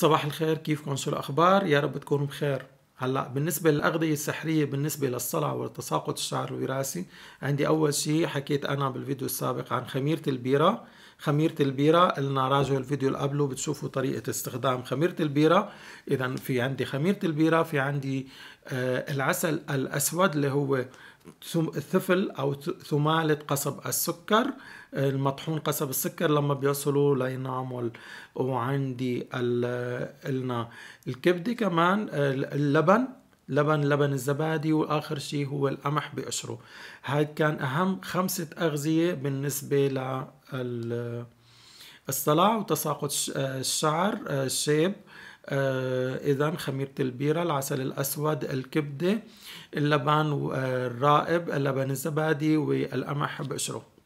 صباح الخير كيفكم شو الأخبار يا رب تكونوا بخير هلا بالنسبة للأغذية السحرية بالنسبة للصلع وتساقط الشعر الوراثي عندي أول شيء حكيت أنا بالفيديو السابق عن خميرة البيرة خميرة البيرة قلنا راجعوا الفيديو اللي قبله بتشوفوا طريقة استخدام خميرة البيرة إذا في عندي خميرة البيرة في عندي آه العسل الأسود اللي هو الثفل او ثماله قصب السكر المطحون قصب السكر لما بيوصلوا لينعمل وعندي قلنا الكبده كمان اللبن لبن لبن الزبادي واخر شيء هو القمح بقشره هاي كان اهم خمسه اغذيه بالنسبه لل الصلع وتساقط الشعر الشيب آه، اذا خميره البيره العسل الاسود الكبده اللبن آه، الرائب اللبن الزبادي والقمح بقشره